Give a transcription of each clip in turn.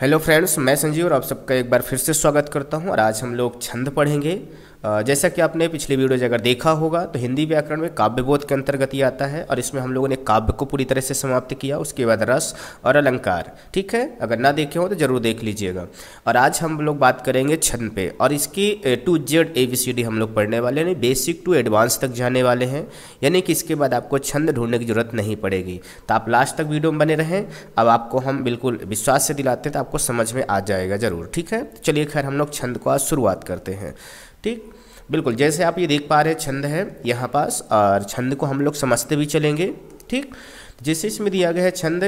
Hello friends मैं संजीव और आप सबका एक बार फिर से स्वागत करता हूं और आज हम लोग छंद पढ़ेंगे जैसा कि आपने पिछले वीडियो अगर देखा होगा तो हिंदी व्याकरण में काव्य बोध के अंतर्गत ही आता है और इसमें हम लोगों ने काव्य को पूरी तरह से समाप्त किया उसके बाद रस और अलंकार ठीक है अगर ना देखे हो तो ज़रूर देख लीजिएगा और आज हम लोग बात करेंगे छंद पे और इसकी to Z A B C D हम लोग पढ़ने वाले यानी बेसिक टू एडवांस तक जाने वाले हैं यानी कि इसके बाद आपको छंद ढूंढने की ज़रूरत नहीं पड़ेगी तो आप लास्ट तक वीडियो में बने रहें अब आपको हम बिल्कुल विश्वास से दिलाते हैं तो आपको समझ में आ जाएगा ज़रूर ठीक है चलिए खैर हम लोग छंद को आज शुरुआत करते हैं ठीक बिल्कुल जैसे आप ये देख पा रहे छंद है यहाँ पास और छंद को हम लोग समझते भी चलेंगे ठीक जैसे इसमें दिया गया है छंद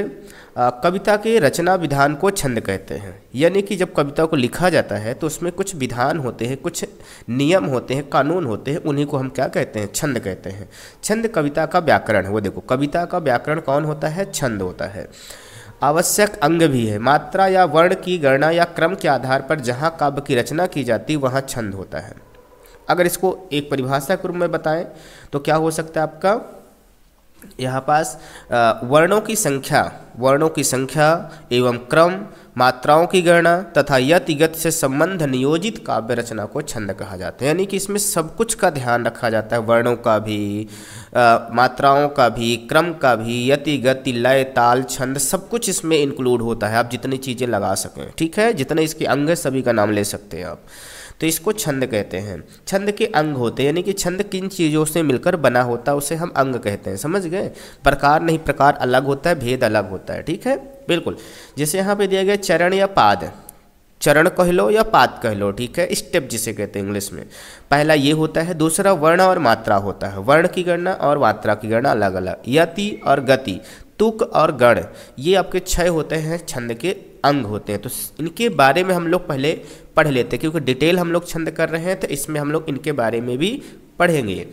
कविता के रचना विधान को छंद कहते हैं यानी कि जब कविता को लिखा जाता है तो उसमें कुछ विधान होते हैं कुछ नियम होते हैं कानून होते हैं उन्हीं को हम क्या कहते हैं छंद कहते हैं छंद कविता का व्याकरण है वो देखो कविता का व्याकरण कौन होता है छंद होता है आवश्यक अंग भी है मात्रा या वर्ण की गणना या क्रम के आधार पर जहाँ काव्य की रचना की जाती वहाँ छंद होता है अगर इसको एक परिभाषा के रूप में बताएं तो क्या हो सकता है आपका यहाँ पास वर्णों की संख्या वर्णों की संख्या एवं क्रम मात्राओं की गणना तथा यति गति से संबंध नियोजित काव्य रचना को छंद कहा जाता है यानी कि इसमें सब कुछ का ध्यान रखा जाता है वर्णों का भी आ, मात्राओं का भी क्रम का भी यति गति लय ताल छंद सब कुछ इसमें इंक्लूड होता है आप जितनी चीज़ें लगा सकें ठीक है जितने इसके अंग है सभी का नाम ले सकते हैं आप तो इसको छंद कहते हैं छंद के अंग होते हैं यानी कि छंद किन चीज़ों से मिलकर बना होता है उसे हम अंग कहते हैं समझ गए प्रकार नहीं प्रकार अलग होता है भेद अलग होता है ठीक है बिल्कुल जैसे यहाँ पे दिया गया चरण या पाद चरण कह लो या पाद कह लो ठीक है स्टेप जिसे कहते हैं इंग्लिश में पहला ये होता है दूसरा वर्ण और मात्रा होता है वर्ण की गणना और मात्रा की गणना अलग अलग यति और गति तुक और गण ये आपके छह होते हैं छंद के अंग होते हैं तो इनके बारे में हम लोग पहले पढ़ लेते हैं क्योंकि डिटेल हम लोग छंद कर रहे हैं तो इसमें हम लोग इनके बारे में भी पढ़ेंगे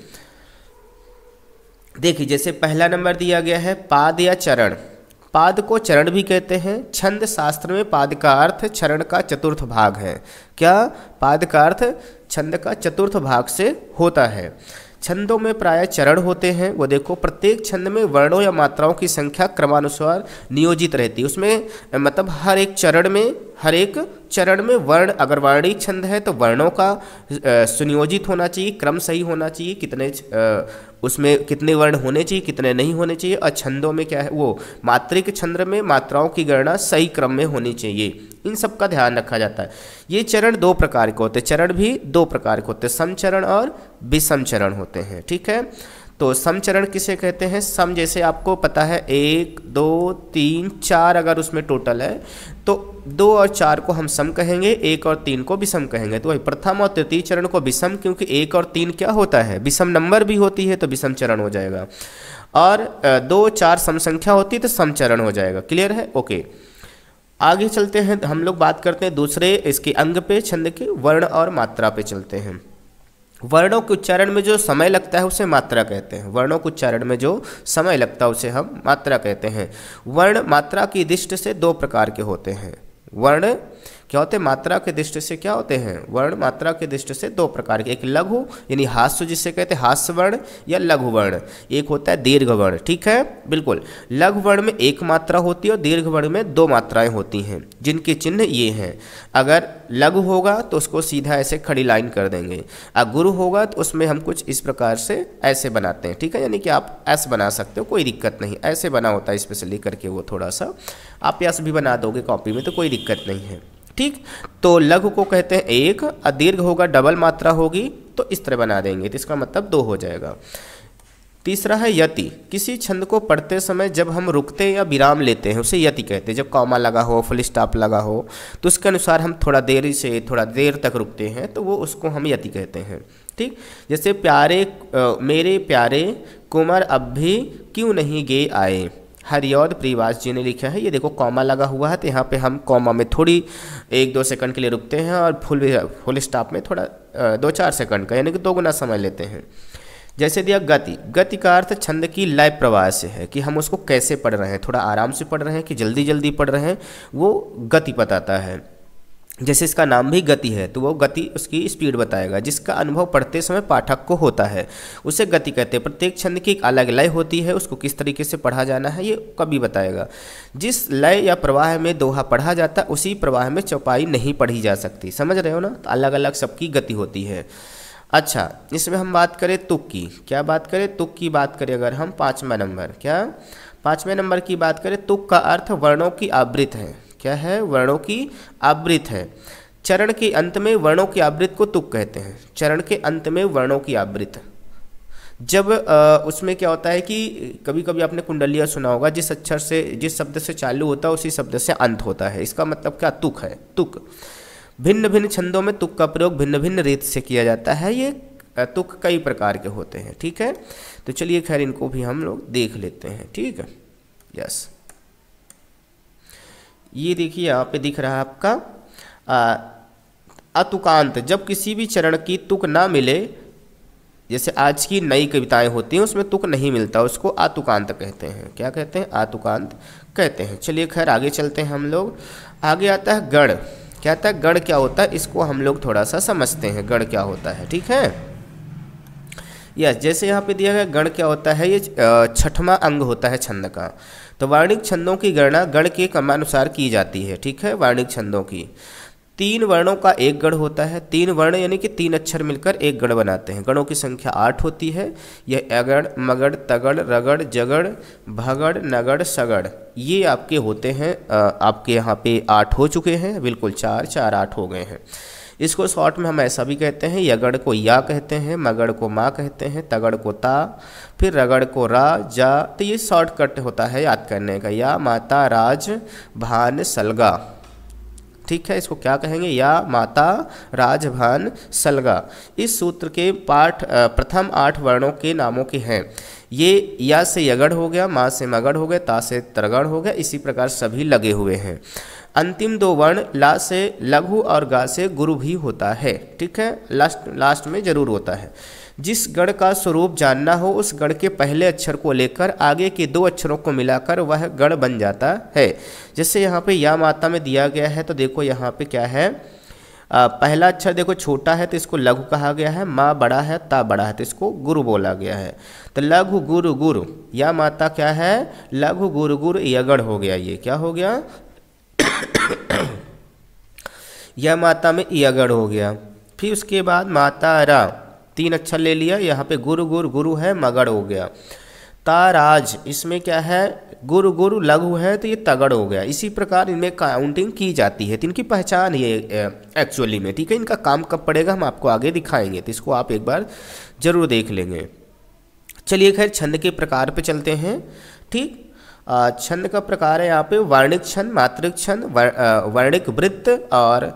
देखिए जैसे पहला नंबर दिया गया है पाद या चरण पाद को चरण भी कहते हैं छंद शास्त्र में पाद का अर्थ चरण का चतुर्थ भाग है क्या पाद का अर्थ छंद का चतुर्थ भाग से होता है छंदों में प्राय चरण होते हैं वो देखो प्रत्येक छंद में वर्णों या मात्राओं की संख्या क्रमानुसार नियोजित रहती है उसमें मतलब हर एक चरण में हर एक चरण में वर्ण अगर वर्णी छंद है तो वर्णों का सुनियोजित होना चाहिए क्रम सही होना चाहिए कितने उसमें कितने वर्ण होने चाहिए कितने नहीं होने चाहिए और छंदों में क्या है वो मात्रिक छंद में मात्राओं की गणना सही क्रम में होनी चाहिए इन सब का ध्यान रखा जाता है ये चरण दो प्रकार के होते हैं चरण भी दो प्रकार के होते हैं समचरण और विषम चरण होते हैं ठीक है तो समचरण किसे कहते हैं सम जैसे आपको पता है एक दो तीन चार अगर उसमें टोटल है तो दो और चार को हम सम कहेंगे एक और तीन को विषम कहेंगे तो वही प्रथम और तृतीय चरण को विषम क्योंकि एक और तीन क्या होता है विषम नंबर भी होती है तो विषम चरण हो जाएगा और दो चार सम संख्या होती है तो समचरण हो जाएगा क्लियर है ओके आगे चलते हैं हम लोग बात करते हैं दूसरे इसके अंग पे छंद के वर्ण और मात्रा पे चलते हैं वर्णों के उच्चारण में जो समय लगता है उसे मात्रा कहते हैं वर्णों के उच्चारण में जो समय लगता है उसे हम मात्रा कहते हैं वर्ण मात्रा की दृष्टि से दो प्रकार के होते हैं वर्ण क्या होते हैं मात्रा के दृष्टि से क्या होते हैं वर्ण मात्रा के दृष्टि से दो प्रकार के एक लघु यानी हास्य जिसे कहते हैं हास्य वर्ण या लघु वर्ण एक होता है दीर्घ वर्ण ठीक है बिल्कुल लघु वर्ण में एक मात्रा होती है और दीर्घ वर्ण में दो मात्राएं होती हैं जिनके चिन्ह ये हैं अगर लघु होगा तो उसको सीधा ऐसे खड़ी लाइन कर देंगे अगर गुरु होगा तो उसमें हम कुछ इस प्रकार से ऐसे बनाते हैं ठीक है यानी कि आप ऐसे बना सकते हो कोई दिक्कत नहीं ऐसे बना होता है स्पेशली करके वो थोड़ा सा आप ऐसे भी बना दोगे कॉपी में तो कोई दिक्कत नहीं है ठीक तो लघु को कहते हैं एक और दीर्घ होगा डबल मात्रा होगी तो इस तरह बना देंगे तो इसका मतलब दो हो जाएगा तीसरा है यति किसी छंद को पढ़ते समय जब हम रुकते या विराम लेते हैं उसे यति कहते हैं जब कॉमा लगा हो फुल स्टॉप लगा हो तो उसके अनुसार हम थोड़ा देरी से थोड़ा देर तक रुकते हैं तो वो उसको हम यति कहते हैं ठीक जैसे प्यारे आ, मेरे प्यारे कुमार अब भी क्यों नहीं गे आए हरिओद प्रीवास जी ने लिखा है ये देखो कॉमा लगा हुआ है तो यहाँ पे हम कॉमा में थोड़ी एक दो सेकंड के लिए रुकते हैं और फुल फुल स्टॉप में थोड़ा दो चार सेकंड का यानी कि दो गुना समय लेते हैं जैसे दिया गति गति का अर्थ छंद की लय प्रवाह से है कि हम उसको कैसे पढ़ रहे हैं थोड़ा आराम से पढ़ रहे हैं कि जल्दी जल्दी पढ़ रहे हैं वो गति बताता है जैसे इसका नाम भी गति है तो वो गति उसकी स्पीड बताएगा जिसका अनुभव पढ़ते समय पाठक को होता है उसे गति कहते हैं प्रत्येक छंद की एक अलग लय होती है उसको किस तरीके से पढ़ा जाना है ये कभी बताएगा जिस लय या प्रवाह में दोहा पढ़ा जाता उसी प्रवाह में चौपाई नहीं पढ़ी जा सकती समझ रहे हो ना तो अलग अलग सबकी गति होती है अच्छा इसमें हम बात करें तुक की क्या बात करें तुक की बात करें अगर हम पाँचवा नंबर क्या पाँचवें नंबर की बात करें तुक का अर्थ वर्णों की आवृत है क्या है वर्णों की आवृत है चरण के अंत में वर्णों की आवृत को तुक कहते हैं चरण के अंत में वर्णों की आवृत जब आ, उसमें क्या होता है कि कभी कभी आपने कुंडलिया सुना होगा जिस अक्षर से जिस शब्द से चालू होता है उसी शब्द से अंत होता है इसका मतलब क्या तुक है तुक भिन्न भिन्न छंदों में तुक का प्रयोग भिन्न भिन्न रीत से किया जाता है ये तुक कई प्रकार के होते हैं ठीक है तो चलिए खैर इनको भी हम लोग देख लेते हैं ठीक है यस ये देखिए यहाँ पे दिख रहा है आपका अतुकांत जब किसी भी चरण की तुक ना मिले जैसे आज की नई कविताएं होती हैं उसमें तुक नहीं मिलता उसको आतुकांत कहते हैं क्या कहते हैं आतुकांत कहते हैं चलिए खैर आगे चलते हैं हम लोग आगे आता है गढ़ क्या आता है गढ़ क्या होता है इसको हम लोग थोड़ा सा समझते हैं गढ़ क्या होता है ठीक है यस जैसे यहाँ पे दिया गया गण क्या होता है ये छठवा अंग होता है छंद का तो वार्णिक छंदों की गणना गण के क्रमानुसार की जाती है ठीक है वार्णिक छंदों की तीन वर्णों का एक गढ़ होता है तीन वर्ण यानी कि तीन अक्षर मिलकर एक गढ़ बनाते हैं गणों की संख्या आठ होती है यह अगड़ मगड़ तगड़ रगड़ जगड़ भगड़ नगड़ सगड़ ये आपके होते हैं आपके यहाँ पे आठ हो चुके हैं बिल्कुल चार चार आठ हो गए हैं इसको शॉर्ट में हम ऐसा भी कहते हैं यगड़ को या कहते हैं मगड़ को माँ कहते हैं तगड़ को ता फिर रगड़ को रा जा तो ये शॉर्टकट होता है याद करने का या माता राज भान सलगा ठीक है इसको क्या कहेंगे या माता राजभान सलगा इस सूत्र के पाठ प्रथम आठ वर्णों के नामों के हैं ये या से यगड़ हो गया माँ से मगड़ हो गया ता से तरगड़ हो गया इसी प्रकार सभी लगे हुए हैं अंतिम दो वर्ण ला से लघु और गा से गुरु भी होता है ठीक है लास्ट लास्ट में जरूर होता है जिस गण का स्वरूप जानना हो उस गण के पहले अक्षर को लेकर आगे के दो अक्षरों को मिलाकर वह गण बन जाता है जैसे यहाँ पे या माता में दिया गया है तो देखो यहाँ पे क्या है आ, पहला अक्षर देखो छोटा है तो इसको लघु कहा गया है माँ बड़ा है ता बड़ा है तो इसको गुरु बोला गया है तो लघु गुरु गुरु या माता क्या है लघु गुरु गुरु यगण हो गया ये क्या हो गया यह माता में ईयगढ़ हो गया फिर उसके बाद माता रा तीन अक्षर ले लिया यहाँ पे गुरु गुरु गुरु है मगड़ हो गया ताराज इसमें क्या है गुरु गुरु लघु है तो ये तगड़ हो गया इसी प्रकार इनमें काउंटिंग की जाती है तो इनकी पहचान ये एक्चुअली में ठीक है इनका काम कब पड़ेगा हम आपको आगे दिखाएंगे तो इसको आप एक बार ज़रूर देख लेंगे चलिए खैर छंद के प्रकार पे चलते हैं ठीक छंद का प्रकार है यहाँ पे वर्णिक छंद मात्रिक छंद वर्णिक वृत्त और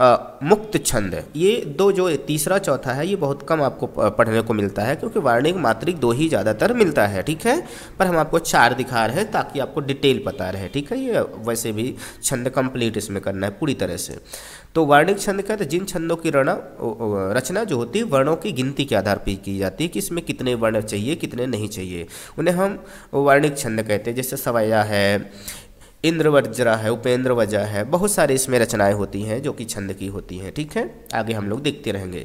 आ, मुक्त छंद ये दो जो तीसरा चौथा है ये बहुत कम आपको पढ़ने को मिलता है क्योंकि वार्णिक मात्रिक दो ही ज़्यादातर मिलता है ठीक है पर हम आपको चार दिखा रहे हैं ताकि आपको डिटेल पता रहे ठीक है ये वैसे भी छंद कंप्लीट इसमें करना है पूरी तरह से तो वार्णिक छंद हैं जिन छंदों की रण रचना जो होती है वर्णों की गिनती के आधार पर की जाती है कि इसमें कितने वर्ण चाहिए कितने नहीं चाहिए उन्हें हम वार्णिक छंद कहते हैं जैसे सवैया है इंद्रवज्रा है उपेंद्र वजा है बहुत सारे इसमें रचनाएं होती हैं जो कि छंद की होती हैं ठीक है आगे हम लोग देखते रहेंगे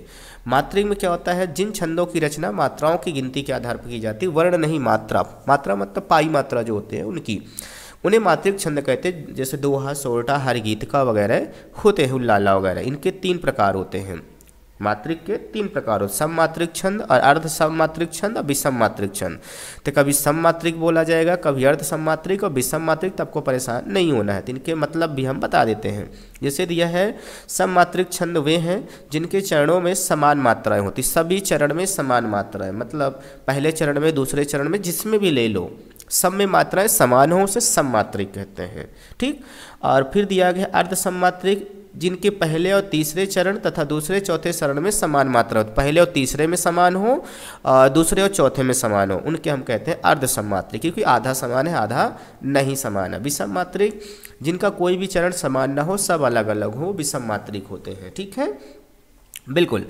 मात्रिक में क्या होता है जिन छंदों की रचना मात्राओं की गिनती के आधार पर की जाती है वर्ण नहीं मात्रा मात्रा मतलब पाई मात्रा जो होते हैं उनकी उन्हें मात्रिक छंद कहते हैं जैसे दोहा सोरठा हरिगीतका वगैरह होते हैं उल्लाला वगैरह इनके तीन प्रकार होते हैं मात्रिक के तीन प्रकार हो सममात्रिक छंद और अर्ध सममात्रिक छंद और विषम मात्रिक छंद तो कभी सममात्रिक बोला जाएगा कभी अर्ध सममात्रिक और विषम मात्रिक तो आपको परेशान नहीं होना है तो इनके मतलब भी हम बता देते हैं जैसे दिया है सममात्रिक छंद वे हैं जिनके चरणों में समान मात्राएं होती सभी चरण में समान मात्राएं मतलब पहले चरण में दूसरे चरण में जिसमें भी ले लो सब में मात्राएं समान हो उसे सममात्रिक कहते हैं ठीक और फिर दिया गया अर्ध सममात्रिक जिनके पहले और तीसरे चरण तथा दूसरे चौथे चरण में समान मात्रा हो पहले और तीसरे में समान हो दूसरे और चौथे में समान हो उनके हम कहते हैं अर्ध सम्मात्रिक क्योंकि आधा समान है आधा नहीं समान है विषम मात्रिक जिनका कोई भी चरण समान ना हो सब अलग अलग हो विषम मात्रिक होते हैं ठीक है बिल्कुल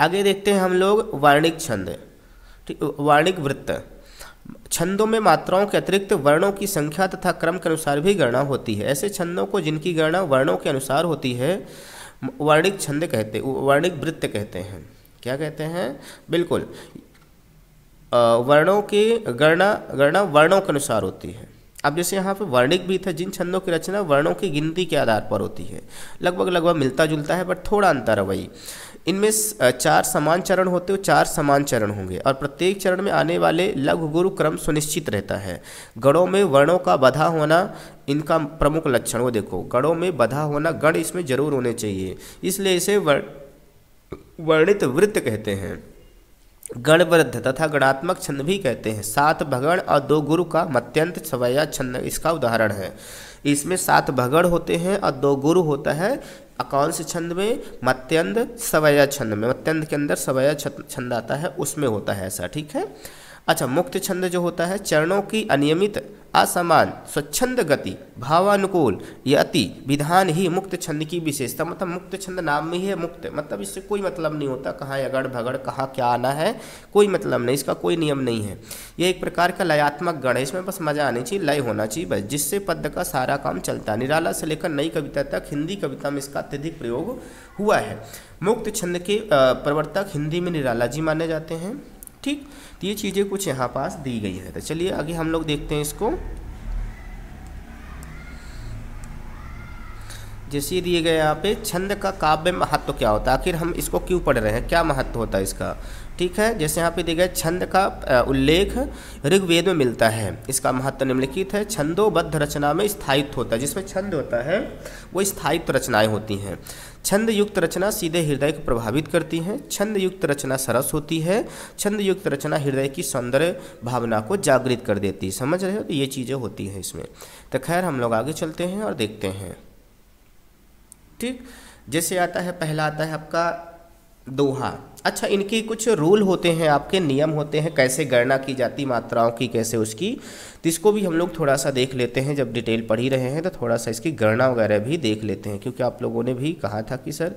आगे देखते हैं हम लोग वार्णिक छंद ठीक वार्णिक वृत्त छंदों में मात्राओं के अतिरिक्त वर्णों की संख्या तथा क्रम के अनुसार भी गणना होती है ऐसे छंदों को जिनकी गणना वर्णों के अनुसार होती है वर्णिक छंद कहते वर्णिक वृत्त कहते हैं क्या कहते हैं बिल्कुल वर्णों की गणना गणना वर्णों के अनुसार होती है अब जैसे यहाँ पे वर्णिक भी था जिन छंदों की रचना वर्णों की गिनती के आधार पर होती है लगभग लगभग मिलता जुलता है बट थोड़ा अंतर है वही इनमें चार समान चरण होते हो चार समान चरण होंगे और प्रत्येक चरण में आने वाले लघु गुरु क्रम सुनिश्चित रहता है गणों में वर्णों का बधा होना इनका प्रमुख लक्षण वो देखो गणों में बधा होना गण इसमें जरूर होने चाहिए इसलिए इसे वर्णित वृत्त कहते हैं गणवृद्ध तथा गणात्मक छंद भी कहते हैं सात भगण और दो गुरु का मत्यंत सवैया छंद इसका उदाहरण है इसमें सात भगण होते हैं और दो गुरु होता है कौन से छंद में मत्यंद सवैया छंद में मत्यंद के अंदर सवैया छंद आता है उसमें होता है ऐसा ठीक है अच्छा मुक्त छंद जो होता है चरणों की अनियमित असमान स्वच्छंद गति भावानुकूल या अति विधान ही मुक्त छंद की विशेषता मतलब मुक्त छंद नाम में ही है मुक्त मतलब इससे कोई मतलब नहीं होता कहाँ अगड़ भगड़ कहाँ क्या आना है कोई मतलब नहीं इसका कोई नियम नहीं है यह एक प्रकार का लयात्मक गण है इसमें बस मजा आनी चाहिए लय होना चाहिए बस जिससे पद का सारा काम चलता निराला से लेकर नई कविता तक हिंदी कविता में इसका अत्यधिक प्रयोग हुआ है मुक्त छंद के प्रवर्तक हिंदी में निराला जी माने जाते हैं ठीक ये चीज़ें कुछ यहाँ पास दी गई है तो चलिए आगे हम लोग देखते हैं इसको जैसे दिए गए यहाँ पे छंद का काव्य महत्व क्या होता है आखिर हम इसको क्यों पढ़ रहे हैं क्या महत्व होता है इसका ठीक है जैसे यहाँ पे दिए गए छंद का उल्लेख ऋग्वेद में मिलता है इसका महत्व निम्नलिखित है छंदोबद्ध रचना में स्थायित्व होता है जिसमें छंद होता है वो स्थायित्व रचनाएँ होती हैं छंद युक्त रचना सीधे हृदय को प्रभावित करती हैं छंद युक्त रचना सरस होती है छंद युक्त रचना हृदय की सौंदर्य भावना को जागृत कर देती है समझ रहे हो तो ये चीज़ें होती हैं इसमें तो खैर हम लोग आगे चलते हैं और देखते हैं ठीक जैसे आता है पहला आता है आपका दोहा अच्छा इनके कुछ रूल होते हैं आपके नियम होते हैं कैसे गणना की जाती मात्राओं की कैसे उसकी तो इसको भी हम लोग थोड़ा सा देख लेते हैं जब डिटेल पढ़ ही रहे हैं तो थोड़ा सा इसकी गणना वगैरह भी देख लेते हैं क्योंकि आप लोगों ने भी कहा था कि सर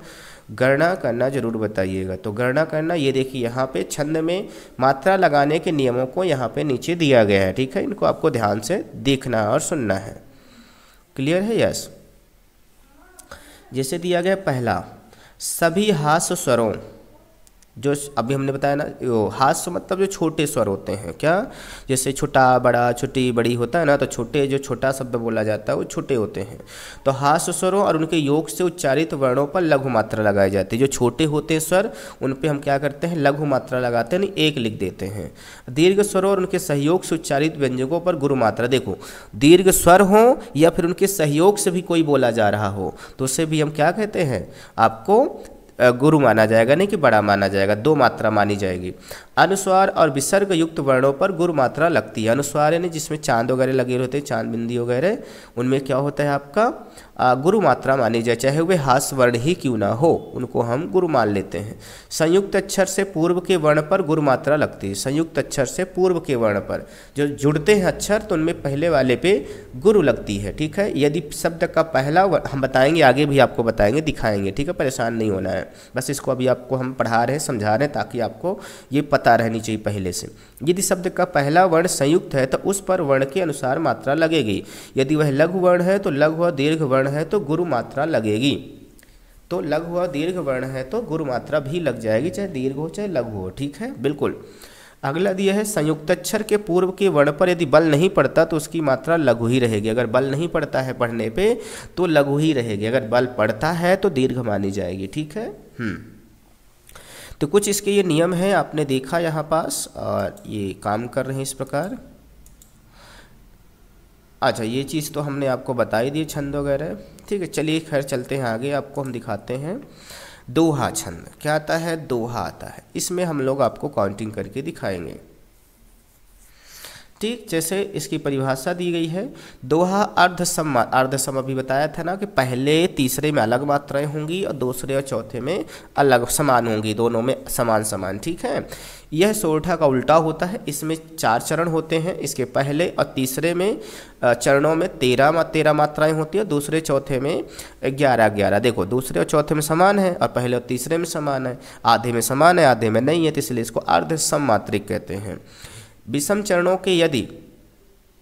गणना करना ज़रूर बताइएगा तो गणना करना ये देखिए यहाँ पे छंद में मात्रा लगाने के नियमों को यहाँ पे नीचे दिया गया है ठीक है इनको आपको ध्यान से देखना और सुनना है क्लियर है यस जैसे दिया गया पहला सभी हास्य स्वरों जो अभी हमने बताया ना वो हास्य मतलब जो छोटे स्वर होते हैं क्या जैसे छोटा बड़ा छोटी बड़ी होता है ना तो छोटे जो छोटा शब्द बोला जाता है वो छोटे होते हैं तो हास्य स्वरों और उनके योग से उच्चारित वर्णों पर लघु मात्रा लगाई जाती है जो छोटे होते हैं स्वर उन पर हम क्या करते हैं लघु मात्रा लगाते हैं एक लिख देते हैं दीर्घ स्वरों और उनके सहयोग से उच्चारित व्यंजकों पर गुरु मात्रा देखो दीर्घ स्वर हो या फिर उनके सहयोग से भी कोई बोला जा रहा हो तो उसे भी हम क्या कहते हैं आपको गुरु माना जाएगा नहीं कि बड़ा माना जाएगा दो मात्रा मानी जाएगी अनुस्वार और विसर्ग युक्त वर्णों पर गुरु मात्रा लगती है अनुस्वार यानी जिसमें चांद वगैरह लगे होते हैं चांद बिंदी वगैरह उनमें क्या होता है आपका गुरु मात्रा मानी जाए चाहे वे हास वर्ण ही क्यों ना हो उनको हम गुरु मान लेते हैं संयुक्त अक्षर से पूर्व के वर्ण पर गुरु मात्रा लगती है संयुक्त अक्षर से पूर्व के वर्ण पर जो जुड़ते हैं अक्षर तो उनमें पहले वाले पे गुरु लगती है ठीक है यदि शब्द का पहला हम बताएंगे आगे भी आपको बताएंगे दिखाएंगे ठीक है परेशान नहीं होना है बस इसको अभी आपको हम पढ़ा रहे हैं समझा रहे हैं ताकि आपको ये पता रहनी चाहिए पहले से यदि शब्द का पहला वर्ण संयुक्त है तो उस पर वर्ण के अनुसार मात्रा लगेगी यदि वह लघु वर्ण है तो लघु और दीर्घ वर्ण है तो गुरु मात्रा लगेगी तो लघु और दीर्घ वर्ण है तो गुरु मात्रा भी लग जाएगी चाहे दीर्घ हो चाहे लघु हो ठीक है बिल्कुल अगला दिया है संयुक्ताक्षर के पूर्व के वर्ण पर यदि बल नहीं पड़ता तो उसकी मात्रा लघु ही रहेगी अगर बल नहीं पड़ता है पढ़ने पे तो लघु ही रहेगी अगर बल पड़ता है तो दीर्घ मानी जाएगी ठीक है हम्म। तो कुछ इसके ये नियम हैं आपने देखा यहाँ पास और ये काम कर रहे हैं इस प्रकार अच्छा ये चीज़ तो हमने आपको बता ही दी छंद वगैरह ठीक है चलिए खैर चलते हैं आगे आपको हम दिखाते हैं दोहा छंद क्या आता है दोहा आता है इसमें हम लोग आपको काउंटिंग करके दिखाएंगे ठीक जैसे इसकी परिभाषा दी गई है दोहा अर्धसम अर्धसम अभी बताया था ना कि पहले तीसरे में अलग मात्राएं होंगी और दूसरे और चौथे में अलग समान होंगी दोनों में समान समान ठीक है यह सोरठा का उल्टा होता है इसमें चार चरण होते हैं इसके पहले और तीसरे में चरणों में तेरह मा, तेरह मात्राएं होती है दूसरे चौथे में ग्यारह ग्यारह देखो दूसरे और चौथे में समान है और पहले और तीसरे में समान है आधे में समान है आधे में नहीं है तो इसलिए इसको अर्ध मात्रिक कहते हैं विषम चरणों के यदि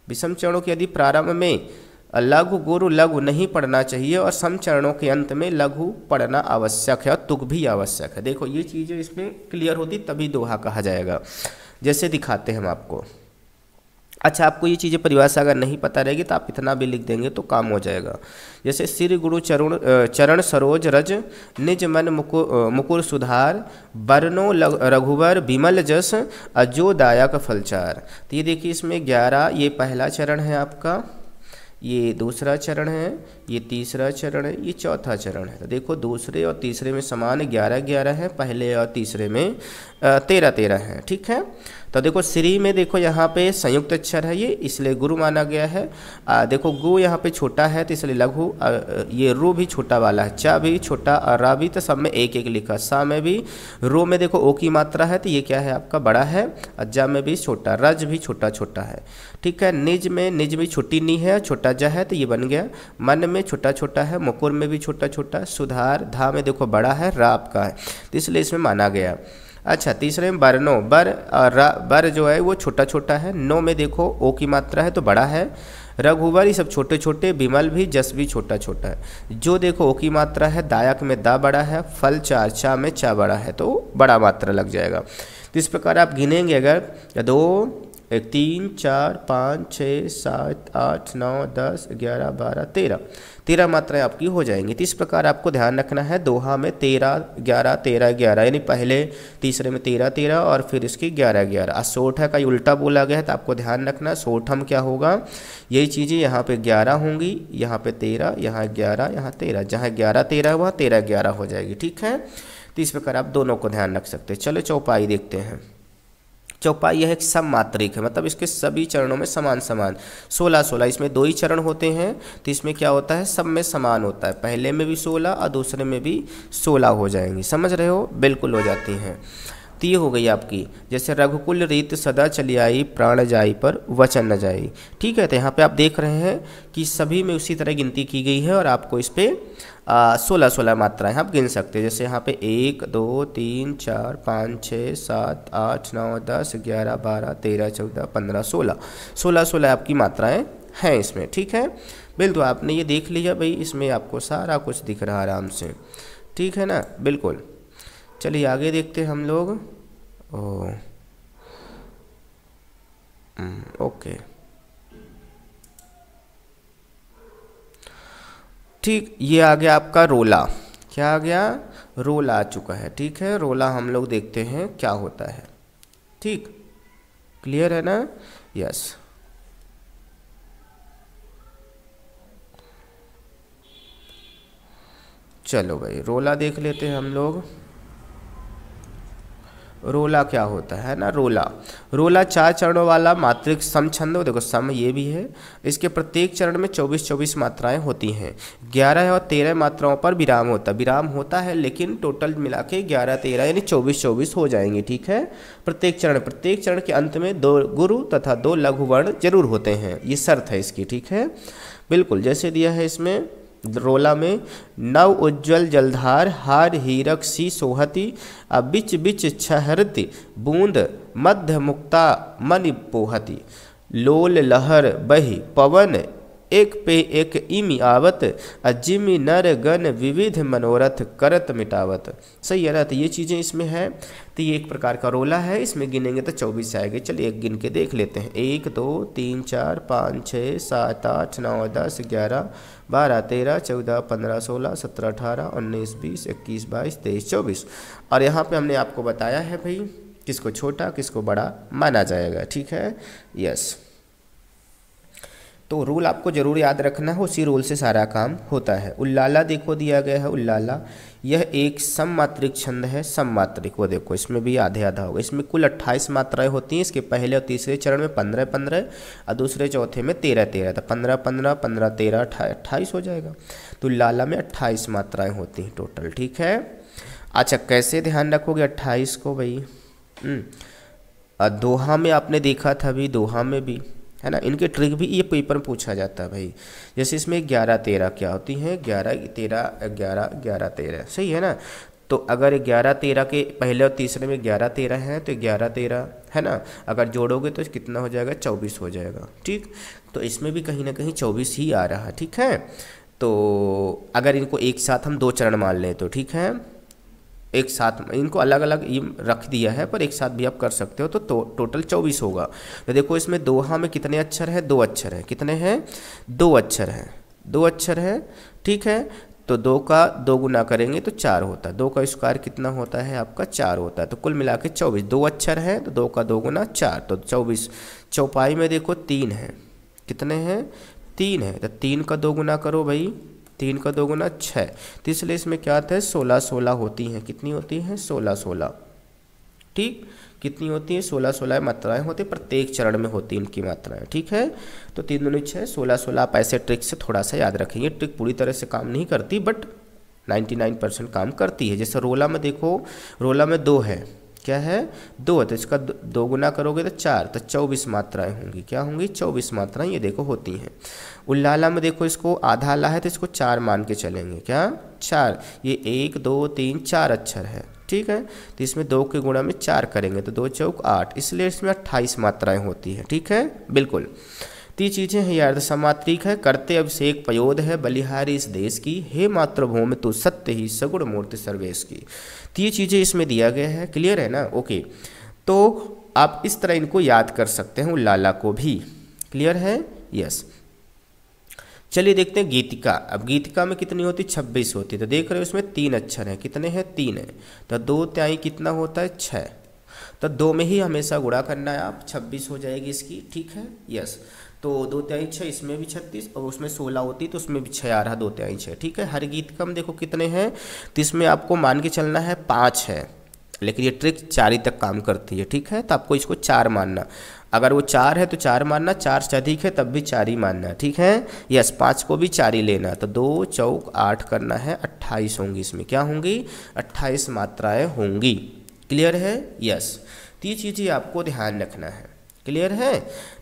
विषम चरणों के यदि प्रारंभ में लघु गुरु लघु नहीं पढ़ना चाहिए और सम चरणों के अंत में लघु पढ़ना आवश्यक है और तुक भी आवश्यक है देखो ये चीज़ें इसमें क्लियर होती तभी दोहा कहा जाएगा जैसे दिखाते हैं हम आपको अच्छा आपको ये चीज़ें परिभाषा अगर नहीं पता रहेगी तो आप इतना भी लिख देंगे तो काम हो जाएगा जैसे श्री गुरु चरुण चरण सरोज रज निज मन मुकुर मुकुर सुधार वर्णो रघुवर विमल जस अजो दायक फलचार तो ये देखिए इसमें ग्यारह ये पहला चरण है आपका ये दूसरा चरण है ये तीसरा चरण है ये चौथा चरण है तो देखो दूसरे और तीसरे में समान ग्यारह ग्यारह है पहले और तीसरे में तेरह तेरह है ठीक है तो देखो श्री में देखो यहाँ पे संयुक्त अक्षर है ये इसलिए गुरु माना गया है आ, देखो गु यहाँ पे छोटा है तो इसलिए लघु ये रू भी छोटा वाला है चा भी छोटा और रा भी तो सब में एक एक लिखा सा में भी रो में देखो ओ की मात्रा है तो ये क्या है आपका बड़ा है अज्जा में भी छोटा रज भी छोटा छोटा है ठीक है निज में निज भी छोटी नी है छोटा छोटा जा है तो ये बन गया मन में छोटा छोटा है मुकुर में भी छोटा छोटा सुधार धा में देखो बड़ा है राप का है तो इसलिए इसमें माना गया अच्छा तीसरे में बरनो बर रा बर जो है वो छोटा छोटा है नो में देखो ओ की मात्रा है तो बड़ा है रघुवर ये सब छोटे छोटे विमल भी जस भी छोटा छोटा है जो देखो ओ की मात्रा है दायक में दा बड़ा है फल चार चा में चा बड़ा है तो बड़ा मात्रा लग जाएगा तो इस प्रकार आप गिनेंगे अगर दो तीन चार पाँच छः सात आठ नौ दस ग्यारह बारह तेरह तेरह मात्राएं आपकी हो जाएंगी तो इस प्रकार आपको ध्यान रखना है दोहा में तेरह ग्यारह तेरह ग्यारह यानी पहले तीसरे में तेरह तेरह और फिर इसकी ग्यारह ग्यारह आज सोठा का उल्टा बोला गया है तो आपको ध्यान रखना है सोठम क्या होगा यही चीज़ें यहाँ पे ग्यारह होंगी यहाँ पे तेरह यहाँ ग्यारह यहाँ तेरह जहाँ ग्यारह तेरह वहाँ तेरह ग्यारह हो जाएगी ठीक है तो इस प्रकार आप दोनों को ध्यान रख सकते हैं चलो चौपाई देखते हैं चौपाई यह एक सममात्रिक है मतलब इसके सभी चरणों में समान समान सोलह सोलह इसमें दो ही चरण होते हैं तो इसमें क्या होता है सब में समान होता है पहले में भी सोलह और दूसरे में भी सोलह हो जाएंगी समझ रहे हो बिल्कुल हो जाती हैं तो ये हो गई आपकी जैसे रघुकुल रीत सदा चली आई प्राण जाई पर वचन न जाई ठीक है तो यहाँ पे आप देख रहे हैं कि सभी में उसी तरह गिनती की गई है और आपको इस पर सोलह सोलह मात्राएं आप गिन सकते हैं जैसे यहाँ पे एक दो तीन चार पाँच छः सात आठ नौ दस ग्यारह बारह तेरह चौदह पंद्रह सोलह सोलह सोलह आपकी मात्राएं हैं इसमें ठीक है बिल्कुल तो आपने ये देख लिया भाई इसमें आपको सारा कुछ दिख रहा आराम से ठीक है ना बिल्कुल चलिए आगे देखते हम लोग ओ हम्म, ओके ठीक ये आ गया आपका रोला क्या आ गया रोल आ चुका है ठीक है रोला हम लोग देखते हैं क्या होता है ठीक क्लियर है ना यस चलो भाई रोला देख लेते हैं हम लोग रोला क्या होता है ना रोला रोला चार चरणों वाला मात्रिक सम छंद देखो सम ये भी है इसके प्रत्येक चरण में चौबीस चौबीस मात्राएं होती हैं ग्यारह और तेरह मात्राओं पर विराम होता है विराम होता है लेकिन टोटल मिला के ग्यारह तेरह यानी चौबीस चौबीस हो जाएंगे ठीक है प्रत्येक चरण प्रत्येक चरण के अंत में दो गुरु तथा दो लघु वर्ण जरूर होते हैं ये शर्त है इसकी ठीक है बिल्कुल जैसे दिया है इसमें रोला में नव उज्जवल जलधार हार हीरक सी सोहती अबिच बिच छहरति बूंद मध्य मुक्ता मणि पोहती लोल लहर बही पवन एक पे एक इमी आवत अजिमी नर गण विविध मनोरथ करत मिटावत सही है ना तो ये चीज़ें इसमें हैं तो ये एक प्रकार का रोला है इसमें गिनेंगे तो चौबीस आएगी चलिए एक गिन के देख लेते हैं एक दो तीन चार पाँच छः सात आठ नौ दस ग्यारह बारह तेरह चौदह पंद्रह सोलह सत्रह अठारह उन्नीस बीस इक्कीस बाईस तेईस चौबीस और यहाँ पे हमने आपको बताया है भाई किसको छोटा किसको बड़ा माना जाएगा ठीक है यस तो रूल आपको ज़रूर याद रखना है उसी रूल से सारा काम होता है उल्लाला देखो दिया गया है उल्लाला यह एक सममात्रिक छंद है सममात्रिक वो देखो इसमें भी आधे आधा होगा इसमें कुल अट्ठाईस मात्राएं होती हैं इसके पहले और तीसरे चरण में पंद्रह पंद्रह और दूसरे चौथे में तेरह तेरह था तो पंद्रह पंद्रह पंद्रह तेरह अट्ठाईस हो जाएगा तो उल्लाला में अट्ठाईस मात्राएँ होती हैं टोटल ठीक है अच्छा कैसे ध्यान रखोगे अट्ठाईस को भाई हम्म, दोहा में आपने देखा था अभी दोहा में भी है ना इनके ट्रिक भी ये पेपर में पूछा जाता है भाई जैसे इसमें ग्यारह तेरह क्या होती हैं ग्यारह तेरह ग्यारह ग्यारह तेरह सही है ना तो अगर ग्यारह तेरह के पहले और तीसरे में ग्यारह तेरह हैं तो ग्यारह तेरह है ना अगर जोड़ोगे तो कितना हो जाएगा चौबीस हो जाएगा ठीक तो इसमें भी कहीं ना कहीं चौबीस ही आ रहा है ठीक है तो अगर इनको एक साथ हम दो चरण मान लें तो ठीक है एक साथ में इनको अलग अलग ये रख दिया है पर एक साथ भी आप कर सकते हो तो, तो टोटल चौबीस होगा तो देखो इसमें दोहा में कितने अक्षर हैं दो अक्षर हैं कितने हैं दो अक्षर हैं दो अक्षर हैं ठीक है तो दो का दो गुना करेंगे तो चार होता है दो का स्क्वायर कितना होता है आपका चार होता है तो कुल मिला के चौबीस दो अक्षर हैं तो दो का दो गुना चार तो चौबीस चौपाई में देखो तीन है कितने हैं तीन है तो तीन का दो गुना करो भाई तीन का दो गुना छः तो इसलिए इसमें क्या आता है सोलह सोलह होती हैं कितनी होती हैं सोलह सोलह ठीक कितनी होती है सोलह सोलह मात्राएं होती है प्रत्येक चरण में होती है इनकी मात्राएं ठीक है तो तीन दोनों छः सोलह सोलह आप ऐसे ट्रिक से थोड़ा सा याद रखेंगे ट्रिक पूरी तरह से काम नहीं करती बट 99 परसेंट काम करती है जैसे रोला में देखो रोला में दो है क्या है दो है तो इसका दो, गुना करोगे तो चार तो चौबीस मात्राएं होंगी क्या होंगी चौबीस मात्राएं ये देखो होती हैं उल्लाला में देखो इसको आधा ला है तो इसको चार मान के चलेंगे क्या चार ये एक दो तीन चार अक्षर है ठीक है तो इसमें दो के गुणा में चार करेंगे तो दो चौक आठ इसलिए इसमें अट्ठाईस मात्राएं होती हैं ठीक है बिल्कुल ती चीजें हैं अर्ध तो सामात्रिक है करते अभिषेक पयोध है बलिहारी इस देश की हे मातृभूमि तो सत्य ही सगुण मूर्ति सर्वेश की ती तो चीज़ें इसमें दिया गया है क्लियर है ना ओके तो आप इस तरह इनको याद कर सकते हैं लाला को भी क्लियर है यस चलिए देखते हैं गीतिका अब गीतिका में कितनी होती छब्बीस होती तो देख रहे हो इसमें तीन अक्षर हैं कितने हैं तीन है तो दो त्याई कितना होता है छः तो दो में ही हमेशा गुड़ा करना है आप छब्बीस हो जाएगी इसकी ठीक है यस तो दो त्याई छः इसमें भी छत्तीस और उसमें सोलह होती तो उसमें भी छः आ रहा दो त्याई छः ठीक है हर गीत कम देखो कितने हैं तो इसमें आपको मान के चलना है पाँच है लेकिन ये ट्रिक चार ही तक काम करती है ठीक है तो आपको इसको चार मानना अगर वो चार है तो चार मानना चार से अधिक है तब भी चार ही मानना ठीक है यस पाँच को भी चार ही लेना तो दो चौक आठ करना है अट्ठाईस होंगी इसमें क्या होंगी अट्ठाईस मात्राएँ होंगी क्लियर है यस तो ये चीज़ें आपको ध्यान रखना है क्लियर है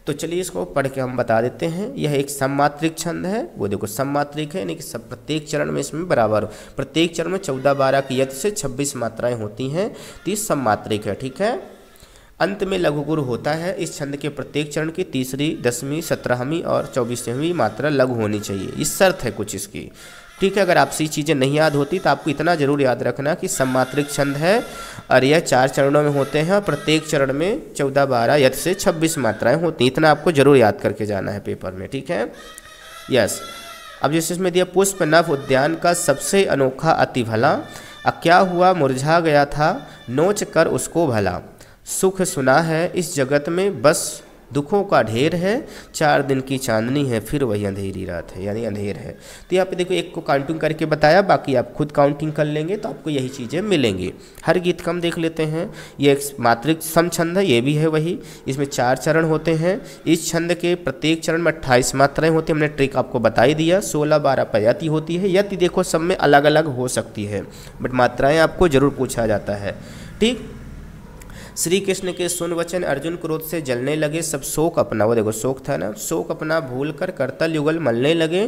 तो चलिए इसको पढ़ के हम बता देते हैं यह एक सममात्रिक छंद है वो देखो सममात्रिक है यानी कि सब प्रत्येक चरण में इसमें बराबर प्रत्येक चरण में चौदह बारह की यथ से छब्बीस मात्राएं होती हैं तो ये सममात्रिक है ठीक है अंत में लघुगुरु होता है इस छंद के प्रत्येक चरण की तीसरी दसवीं सत्रहवीं और चौबीसवीं मात्रा लघु होनी चाहिए इस शर्त है कुछ इसकी ठीक है अगर आपसे ये चीज़ें नहीं याद होती तो आपको इतना ज़रूर याद रखना कि सम्मात्रिक छंद है और यह चार चरणों में होते हैं और प्रत्येक चरण में चौदह बारह यथ से छब्बीस मात्राएँ होती हैं इतना आपको ज़रूर याद करके जाना है पेपर में ठीक है यस अब जैसे इसमें दिया पुष्प नव उद्यान का सबसे अनोखा अति भला अ क्या हुआ मुरझा गया था नोच कर उसको भला सुख सुना है इस जगत में बस दुखों का ढेर है चार दिन की चांदनी है फिर वही अंधेरी रात है यानी अंधेर है तो यहाँ पे देखो एक को काउंटिंग करके बताया बाकी आप खुद काउंटिंग कर लेंगे तो आपको यही चीज़ें मिलेंगी हर गीत का हम देख लेते हैं ये एक मातृक सम छंद है ये भी है वही इसमें चार चरण होते हैं इस छंद के प्रत्येक चरण में अट्ठाईस मात्राएँ होती हैं हमने ट्रिक आपको बताई दिया सोलह बारह पयाति होती है यति देखो सब में अलग अलग हो सकती है बट मात्राएँ आपको ज़रूर पूछा जाता है ठीक श्री कृष्ण के सुन वचन अर्जुन क्रोध से जलने लगे सब शोक अपना वो देखो शोक था ना शोक अपना भूल कर करतल युगल मलने लगे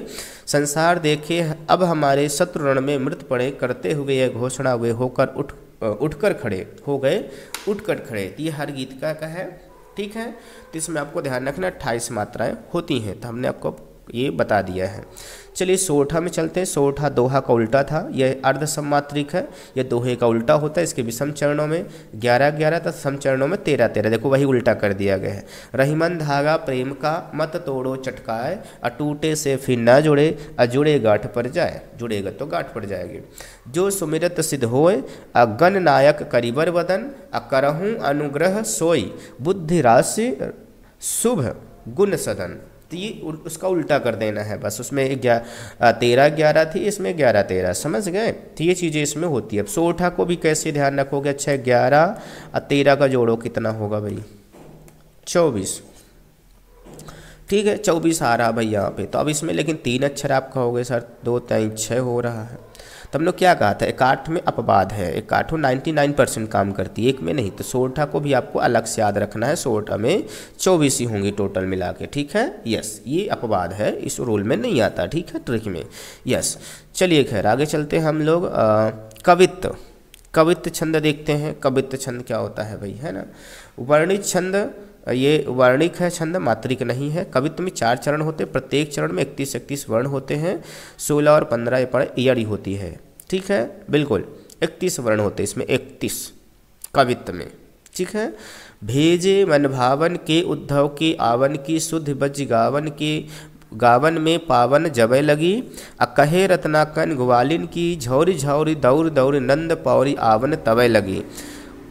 संसार देखे अब हमारे शत्रु रण में मृत पड़े करते हुए यह घोषणा हुए होकर उठ उठकर खड़े हो गए उठकर खड़े ये हर गीत का, का है ठीक है तो इसमें आपको ध्यान रखना अट्ठाईस मात्राएं होती हैं तो हमने आपको ये बता दिया है चलिए सोठा में चलते हैं सोठा दोहा का उल्टा था यह अर्ध है यह दोहे का उल्टा होता है इसके विषम चरणों में ग्यारह ग्यारह तथा सम चरणों में तेरह तेरह देखो वही उल्टा कर दिया गया है रहीमन धागा प्रेम का मत तोड़ो चटकाए अटूटे से फिर ना जुड़े अजुड़े गाठ पर जाए जुड़ेगा तो गाठ पर जाएगी जो सुमिरत सिद्ध होए अगन नायक करीबर वदन अकरहूँ अनुग्रह सोई बुद्धि राशि शुभ गुण सदन तो ये उसका उल्टा कर देना है बस उसमें ग्यारह तेरह ग्यारह थी इसमें ग्यारह तेरह समझ गए तो ये चीज़ें इसमें होती है अब सोठा को भी कैसे ध्यान रखोगे अच्छा ग्यारह और तेरह का जोड़ो कितना होगा भाई चौबीस ठीक है चौबीस आ रहा भाई यहाँ पे तो अब इसमें लेकिन तीन अक्षर आप कहोगे सर दो तीन छः हो रहा है तो हम लोग क्या कहा था एकाठ में अपवाद है एकाठो नाइन्टी नाइन परसेंट काम करती है एक में नहीं तो सोरठा को भी आपको अलग से याद रखना है सोरठा में चौबीस ही होंगी टोटल मिला के ठीक है यस ये अपवाद है इस रोल में नहीं आता ठीक है ट्रिक में यस चलिए खैर आगे चलते हैं हम लोग कवित्त कवित्त छंद देखते हैं कवित्त छंद क्या होता है भाई है ना वर्णित छंद ये वर्णिक है छंद मात्रिक नहीं है कवित्व में चार चरण होते हैं प्रत्येक चरण में इकतीस इकतीस वर्ण होते हैं सोलह और पंद्रह ये पर ईयरी होती है ठीक है बिल्कुल इकतीस वर्ण होते हैं इसमें इकतीस कवित्व में ठीक है भेजे मनभावन के उद्धव के आवन की शुद्ध बज गावन के गावन में पावन जबे लगी आ कहे रत्नाकन ग्वालिन की झौरी झौरी दौर दौर नंद पौरी आवन तवे लगी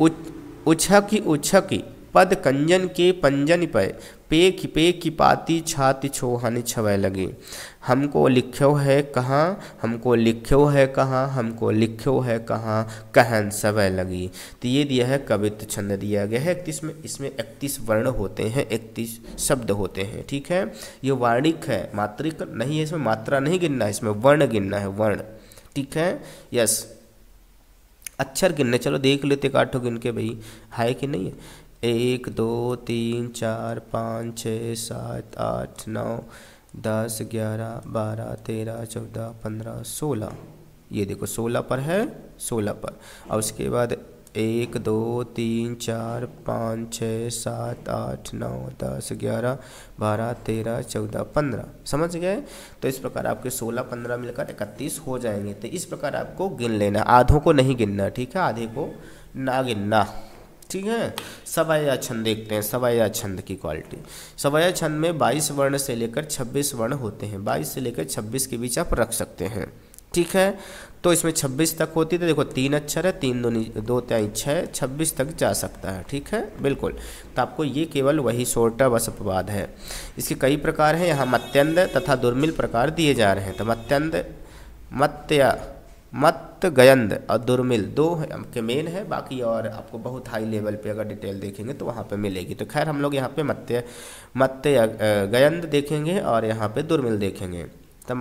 उछकी उछकी पद कंजन के पंजन पय पेख पेख पाती छाती छोहन छवे लगी हमको लिख्यो है कहाँ हमको लिख्यो है कहाँ हमको लिख्यो है कहाँ कहन सवै लगी तो ये दिया है कवित्व छंद दिया गया है इकतीस में इसमें इकतीस वर्ण होते हैं इकतीस शब्द होते हैं ठीक है ये वार्णिक है मात्रिक नहीं है इसमें मात्रा नहीं गिनना है इसमें वर्ण गिनना है वर्ण ठीक है यस अक्षर गिनने चलो देख लेते काठो गिन के भाई है कि नहीं है एक दो तीन चार पाँच छः सात आठ नौ दस ग्यारह बारह तेरह चौदह पंद्रह सोलह ये देखो सोलह पर है सोलह पर और उसके बाद एक दो तीन चार पाँच छः सात आठ नौ दस ग्यारह बारह तेरह चौदह पंद्रह समझ गए तो इस प्रकार आपके सोलह पंद्रह मिलकर इकतीस हो जाएंगे तो इस प्रकार आपको गिन लेना आधों को नहीं गिनना ठीक है आधे को ना गिनना ठीक है सवाया छंद देखते हैं सवाया छंद की क्वालिटी सवाया छंद में 22 वर्ण से लेकर 26 वर्ण होते हैं 22 से लेकर 26 के बीच आप रख सकते हैं ठीक है तो इसमें 26 तक होती है तो देखो तीन अक्षर है तीन दो दो त्याई छः छब्बीस तक जा सकता है ठीक है बिल्कुल तो आपको ये केवल वही सोटा बस अपवाद है इसके कई प्रकार हैं यहाँ मत्यंद तथा दुर्मिल प्रकार दिए जा रहे हैं तो मत्यंद मत्या मत गयंद और दुर्मिल दो के मेन है बाकी और आपको बहुत हाई लेवल पे अगर डिटेल देखेंगे तो वहाँ पे मिलेगी तो खैर हम लोग यहाँ पे मत्य मत्य गयंद देखेंगे और यहाँ पे दुर्मिल देखेंगे तो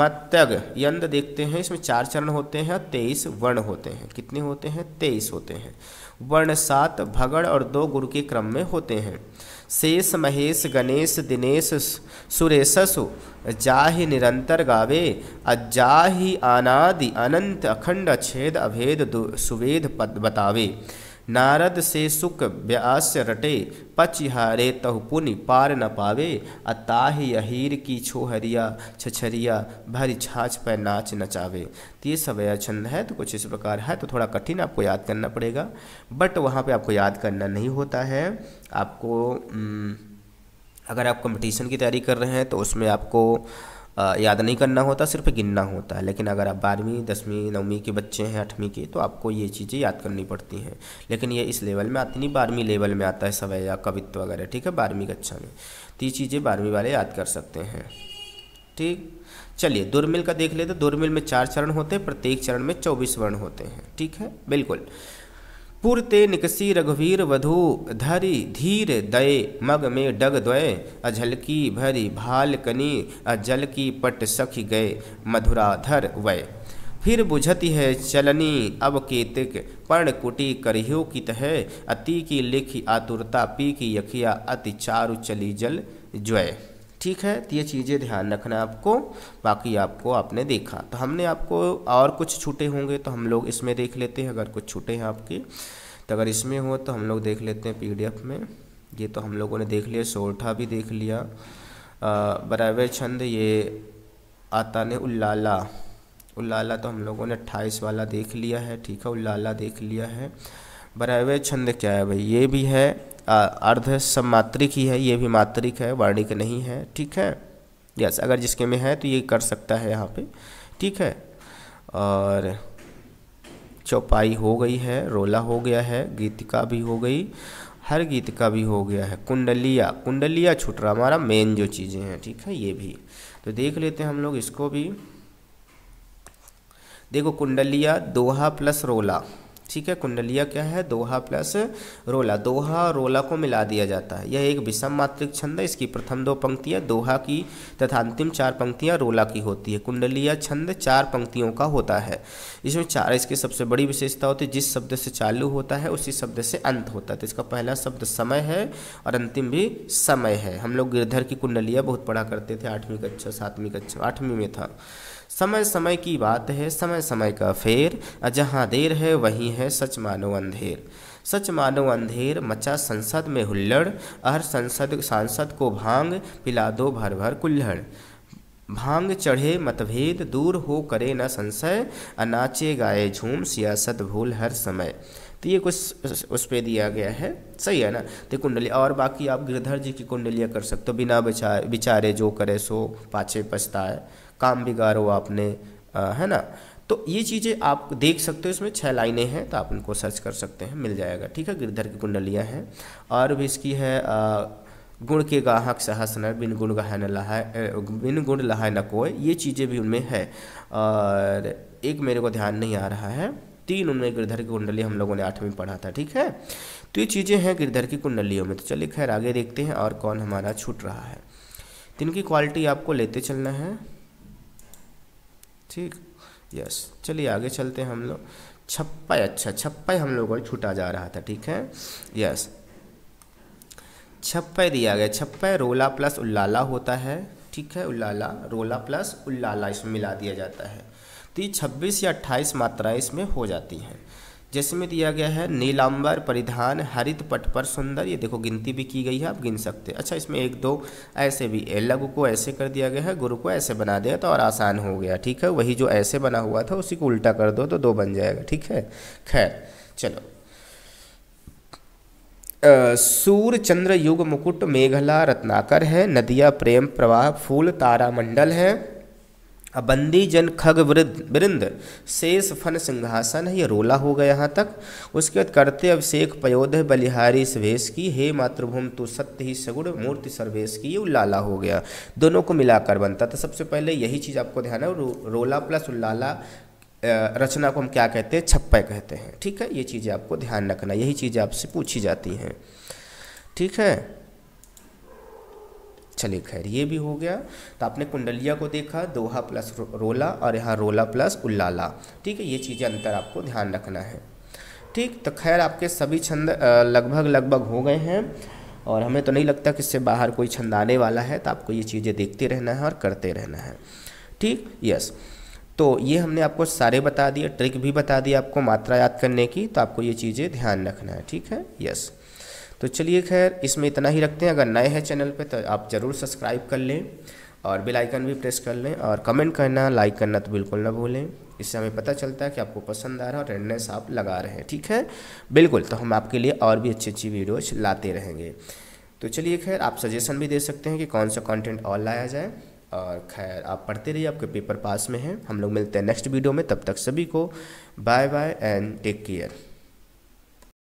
मत्यग यंद देखते हैं इसमें चार चरण होते हैं और तेईस वर्ण होते हैं कितने होते हैं तेईस होते हैं वर्ण सात भगड़ और दो गुरु के क्रम में होते हैं शेष महेश गणेश दिनेश सुरेशसु जाहि निरंतर गावे अजाहि अनादि अनंत अखंड अच्छेद अभेद सुवेद पद बतावे नारद से सुख व्यास रटे पचहारे तह पुनि पार न पावे अताह यहीर की छोहरिया छछरिया भरी छाछ पर नाच नचावे तो ये सब छंद है तो कुछ इस प्रकार है तो थोड़ा कठिन आपको याद करना पड़ेगा बट वहाँ पे आपको याद करना नहीं होता है आपको अगर आप कंपटीशन की तैयारी कर रहे हैं तो उसमें आपको याद नहीं करना होता सिर्फ गिनना होता है लेकिन अगर आप बारहवीं दसवीं नौवीं के बच्चे हैं आठवीं के तो आपको ये चीज़ें याद करनी पड़ती हैं लेकिन ये इस लेवल में आती नहीं बारहवीं लेवल में आता है सवै या कवित्व वगैरह ठीक है बारहवीं कक्षा में तो ये चीज़ें बारहवीं वाले याद कर सकते हैं ठीक चलिए दुर्मिल का देख लेते दुर्मिल में चार चरण होते हैं प्रत्येक चरण में चौबीस वर्ण होते हैं ठीक है बिल्कुल पुरते निकसी रघुवीर वधु धरी धीर दय मग में डग द्वय अझलकी भरी भाल कनी अजल की पट सख गए मधुराधर वय फिर बुझती है चलनी अब केतिक कुटी करह्यो की तह अति की लिखी आतुरता पी की यखिया अति चारु चली जल ज्वय ठीक है तो ये चीज़ें ध्यान रखना है आपको बाकी आपको आपने देखा तो हमने आपको और कुछ छूटे होंगे तो हम लोग इसमें देख लेते हैं अगर कुछ छूटे हैं आपके तो अगर इसमें हो तो हम लोग देख लेते हैं पीडीएफ में ये तो हम लोगों ने देख लिया सोरठा भी देख लिया बराबर छंद ये आता ने उल्लाला उल्लाला तो हम लोगों ने अट्ठाईस वाला देख लिया है ठीक है उल्लाला देख लिया है बराबर छंद क्या है भाई ये भी है अर्ध सब मात्रिक ही है ये भी मात्रिक है वार्णिक नहीं है ठीक है यस अगर जिसके में है तो ये कर सकता है यहाँ पे ठीक है और चौपाई हो गई है रोला हो गया है गीतिका भी हो गई हर गीतिका भी हो गया है कुंडलिया कुंडलिया छूट रहा हमारा मेन जो चीज़ें हैं ठीक है ये भी तो देख लेते हैं हम लोग इसको भी देखो कुंडलिया दोहा प्लस रोला ठीक है कुंडलिया क्या है दोहा प्लस रोला दोहा रोला को मिला दिया जाता है यह एक विषम मात्रिक छंद है इसकी प्रथम दो पंक्तियाँ दोहा की तथा अंतिम चार पंक्तियाँ रोला की होती है कुंडलिया छंद चार पंक्तियों का होता है इसमें चार इसकी सबसे बड़ी विशेषता होती है जिस शब्द से चालू होता है उसी शब्द से अंत होता है तो इसका पहला शब्द समय है और अंतिम भी समय है हम लोग गिरधर की कुंडलिया बहुत पढ़ा करते थे आठवीं कक्षा सातवीं कक्षा आठवीं में था समय समय की बात है समय समय का फेर जहाँ देर है वहीं है सच मानो अंधेर सच मानो अंधेर मचा संसद में हुल्लड़ हर संसद सांसद को भांग पिला दो भर भर कुल्हड़ भांग चढ़े मतभेद दूर हो करे न संशय अनाचे गाए झूम सियासत भूल हर समय तो ये कुछ उस पर दिया गया है सही है ना तो कुंडली और बाकी आप गिरधर जी की कुंडलियाँ कर सकते हो बिना बिचार बिचारे जो करे सो पाछे पछताए काम बिगाड़ो आपने आ, है ना तो ये चीज़ें आप देख सकते हो इसमें छः लाइनें हैं तो आप उनको सर्च कर सकते हैं मिल जाएगा ठीक है गिरधर की कुंडलियाँ हैं और भी इसकी है आ, गुण के गाहक सहस न बिन गुण गह न लहाय बिन गुण लहाय न कोय ये चीज़ें भी उनमें है और एक मेरे को ध्यान नहीं आ रहा है तीन उनमें गिरधर की कुंडली हम लोगों ने आठवीं पढ़ा था ठीक है तो ये चीज़ें हैं गिरधर की कुंडलियों में तो चलिए खैर आगे देखते हैं और कौन हमारा छूट रहा है तो इनकी क्वालिटी आपको लेते चलना है ठीक यस चलिए आगे चलते हैं हम लोग छप्पा अच्छा छप्पा हम लोगों को छूटा जा रहा था ठीक है यस छप्पा दिया गया छप्पा रोला प्लस उल्लाला होता है ठीक है उल्लाला रोला प्लस उल्लाला इसमें मिला दिया जाता है तो ये छब्बीस या अट्ठाईस मात्राएँ इसमें हो जाती हैं जिसमें दिया गया है नीलांबर परिधान हरित पट पर सुंदर ये देखो गिनती भी की गई है आप गिन सकते हैं अच्छा इसमें एक दो ऐसे भी लघु को ऐसे कर दिया गया है गुरु को ऐसे बना दिया तो और आसान हो गया ठीक है वही जो ऐसे बना हुआ था उसी को उल्टा कर दो तो दो बन जाएगा ठीक है खैर चलो सूर्य चंद्र युग मुकुट मेघला रत्नाकर है नदिया प्रेम प्रवाह फूल तारामंडल है बंदी जन खग वृद्ध वृंद शेष फन सिंहासन ये रोला हो गया यहाँ तक उसके बाद करते अभिषेक पयोध बलिहारी सवेश की हे मातृभूम तो सत्य ही सगुण मूर्ति सर्वेश की ये उल्लाला हो गया दोनों को मिलाकर बनता था सबसे पहले यही चीज़ आपको ध्यान है रो, रोला प्लस उल्लाला रचना को हम क्या कहते हैं छप्पे कहते हैं ठीक है ये चीज़ें आपको ध्यान रखना यही चीज़ें आपसे पूछी जाती हैं ठीक है चलिए खैर ये भी हो गया तो आपने कुंडलिया को देखा दोहा प्लस रोला और यहाँ रोला प्लस उल्लाला ठीक है ये चीज़ें अंतर आपको ध्यान रखना है ठीक तो खैर आपके सभी छंद लगभग लगभग हो गए हैं और हमें तो नहीं लगता कि इससे बाहर कोई छंद आने वाला है तो आपको ये चीज़ें देखते रहना है और करते रहना है ठीक यस तो ये हमने आपको सारे बता दिए ट्रिक भी बता दी आपको मात्रा याद करने की तो आपको ये चीज़ें ध्यान रखना है ठीक है यस तो चलिए खैर इसमें इतना ही रखते हैं अगर नए हैं चैनल पे तो आप ज़रूर सब्सक्राइब कर लें और बेल आइकन भी प्रेस कर लें और कमेंट करना लाइक करना तो बिल्कुल ना भूलें इससे हमें पता चलता है कि आपको पसंद आ रहा है और अटेंडेंस आप लगा रहे हैं ठीक है बिल्कुल तो हम आपके लिए और भी अच्छी अच्छी वीडियोज लाते रहेंगे तो चलिए खैर आप सजेशन भी दे सकते हैं कि कौन सा कॉन्टेंट और लाया जाए और खैर आप पढ़ते रहिए आपके पेपर पास में हैं हम लोग मिलते हैं नेक्स्ट वीडियो में तब तक सभी को bye bye and take care